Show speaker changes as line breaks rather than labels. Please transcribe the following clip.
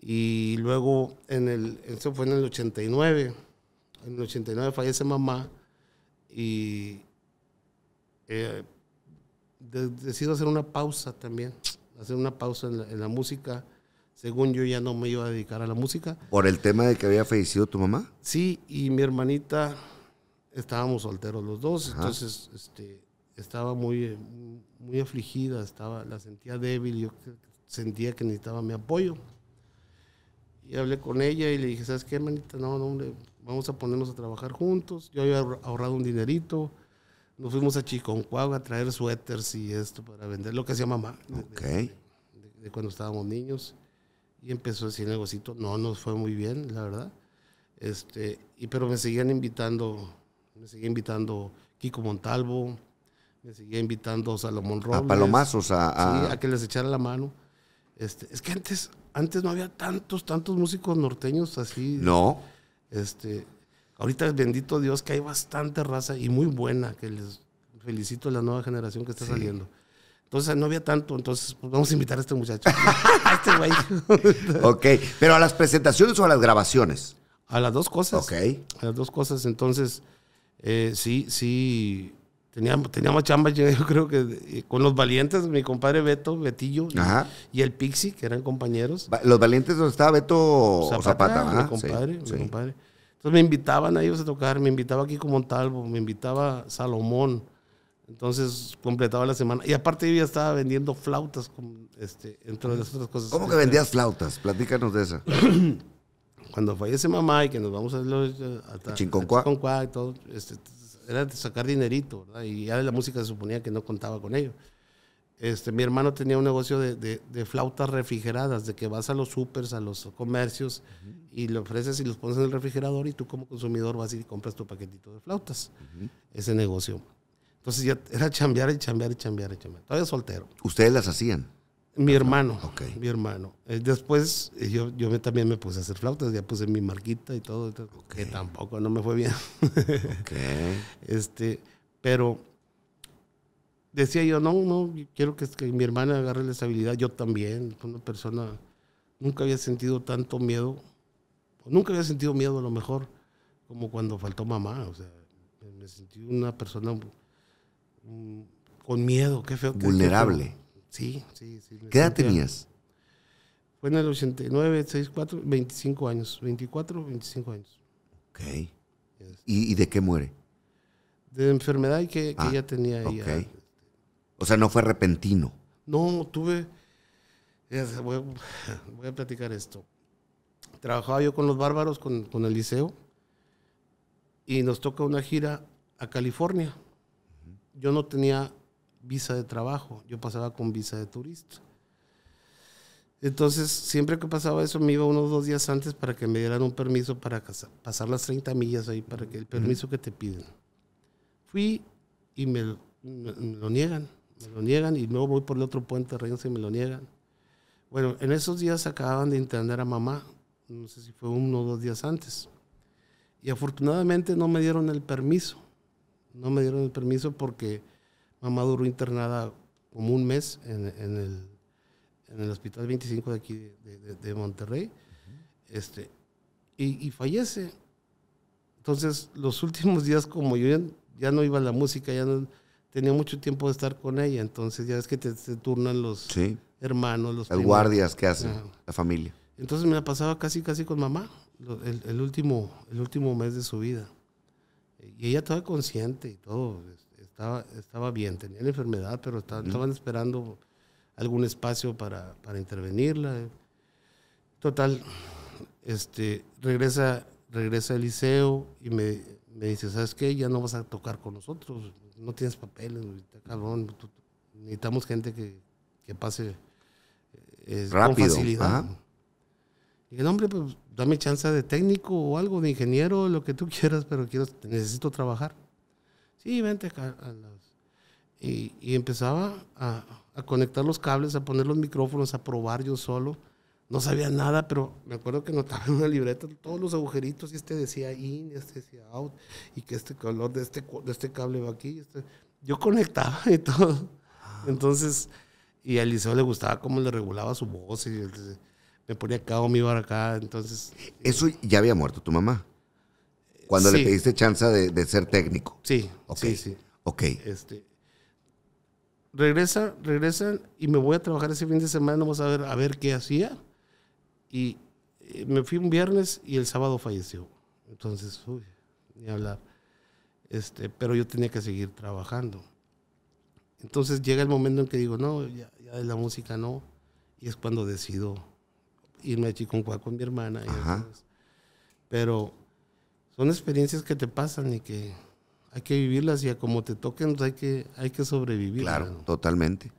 Y luego, en el, eso fue en el 89. En el 89 fallece mamá y eh, decido hacer una pausa también, hacer una pausa en la, música. Según yo ya no me iba a dedicar a la música.
¿Por el tema de que había fallecido tu mamá?
Sí, y mi hermanita, estábamos solteros los dos, entonces este, estaba muy, muy afligida, estaba, la sentía débil, yo sentía que necesitaba mi apoyo. Y hablé con ella y le dije, ¿sabes qué, manita? No, no, hombre, vamos a ponernos a trabajar juntos. Yo había ahorrado un dinerito. Nos fuimos a Chiconcuagua a traer suéteres y esto para vender lo que hacía mamá.
Ok. De,
cuando estábamos niños. Y empezó ese negocito. No nos fue muy bien, la verdad. Este, y, pero me seguían invitando, me seguía invitando Kiko Montalvo, me seguía invitando Salomón Robles. A palomazos, a, Sí, a que les echara la mano. Este, es que antes antes no había tantos, tantos músicos norteños así. No. Este, ahorita bendito Dios que hay bastante raza y muy buena, que les felicito a la nueva generación que está saliendo. Entonces no había tanto, entonces pues, vamos a invitar a este muchacho. a este güey.
ok, pero a las presentaciones o a las grabaciones?
A las dos cosas. Ok. A las dos cosas, entonces, eh, sí, sí, Teníamos, teníamos chamba, yo creo que eh, con los valientes, mi compadre Beto, Betillo y el Pixi, que eran compañeros. Los
valientes donde estaba Beto Zapata, Zapata mi compadre, mi
compadre. Entonces me invitaban a ellos a tocar, me invitaba aquí como Montalvo, me invitaba Salomón. Entonces completaba la semana. Y aparte yo ya estaba vendiendo flautas, este, entre otras cosas. ¿Cómo que este, vendías
flautas? Platícanos de esa. Cuando fallece mamá
y que nos vamos a, los, a, y todo, este, era sacar dinerito, ¿verdad? Y ya de la música se suponía que no contaba con ello. Este, mi hermano tenía un negocio de, de, flautas refrigeradas, de que vas a los supers, a los comercios y le ofreces y los pones en el refrigerador y tú como consumidor vas y compras tu paquetito de flautas. Ese negocio. Entonces ya era chambear y chambear y chambear
y chambear. Todavía soltero. ¿Ustedes las hacían?
Mi hermano. Mi eh, hermano. Después eh, yo, yo también me puse a hacer flautas, ya puse mi marquita y todo, que tampoco no me fue bien. este, pero decía yo, no, no, quiero que, mi hermana agarre la estabilidad, yo también, una persona, nunca había sentido tanto miedo, nunca había sentido miedo a lo mejor, como cuando faltó mamá, o sea, me sentí una persona mm, con miedo, qué feo. Vulnerable. Sí, sí, sí. ¿Qué edad tenías? Fue en el 89, 64, 25 años. 24, 25 años.
Ok. ¿Y, de qué muere?
De enfermedad que, ah, ella tenía Okay.
O sea, no fue repentino.
No, tuve. voy, a platicar esto. Trabajaba yo con los bárbaros, con, con el liceo, y nos toca una gira a California. Yo no tenía visa de trabajo, yo pasaba con visa de turista. Entonces, siempre que pasaba eso, me iba unos dos días antes para que me dieran un permiso para pasar las 30 millas ahí, para que el permiso que te piden. Fui y me, lo niegan, me lo niegan y luego voy por el otro puente Renzo y me lo niegan. Bueno, en esos días acababan de entender a mamá, no sé si fue uno o dos días antes. Y afortunadamente no me dieron el permiso, no me dieron el permiso porque Mamá duró internada como un mes en, el, hospital 25 de aquí de, Monterrey. Este, y, fallece. Entonces, los últimos días, como yo ya, no iba a la música, ya no tenía mucho tiempo de estar con ella, entonces ya es que te, turnan los hermanos, los guardias que hacen, la familia. Entonces me la pasaba casi, casi con mamá, el, último, el último mes de su vida. Y ella estaba consciente y todo estaba, bien, tenía la enfermedad, pero estaban esperando algún espacio para, intervenirla. Total, este, regresa, regresa al liceo y me, me, dice, ¿sabes qué? Ya no vas a tocar con nosotros, no tienes papeles, cabrón, necesitamos gente que, pase eh, Rápido. con facilidad. Y el no, hombre, pues dame chance de técnico o algo, de ingeniero, lo que tú quieras, pero quiero, necesito trabajar y vente y, empezaba a, conectar los cables, a poner los micrófonos, a probar yo solo. No sabía nada, pero me acuerdo que notaba en una libreta todos los agujeritos y este decía in, este decía out, y que este color de este, de este cable va aquí. Este. Yo conectaba y todo. Ah. Entonces, y a Eliseo le gustaba cómo le regulaba su voz y me ponía acá o me iba acá. Entonces.
Eso eh, ya había muerto tu mamá. Cuando le pediste chance de, ser técnico. Sí, sí, sí. Ok.
Este, regresa, regresan y me voy a trabajar ese fin de semana, vamos a ver, a ver qué hacía. Y eh, me fui un viernes y el sábado falleció. Entonces, uy, ni hablar. Este, pero yo tenía que seguir trabajando. Entonces llega el momento en que digo, no, ya, de la música no. Y es cuando decido irme a con mi hermana. Y pero son experiencias que te pasan y que hay que vivirlas y a como te toquen pues, hay que, hay que sobrevivir. Claro,
totalmente.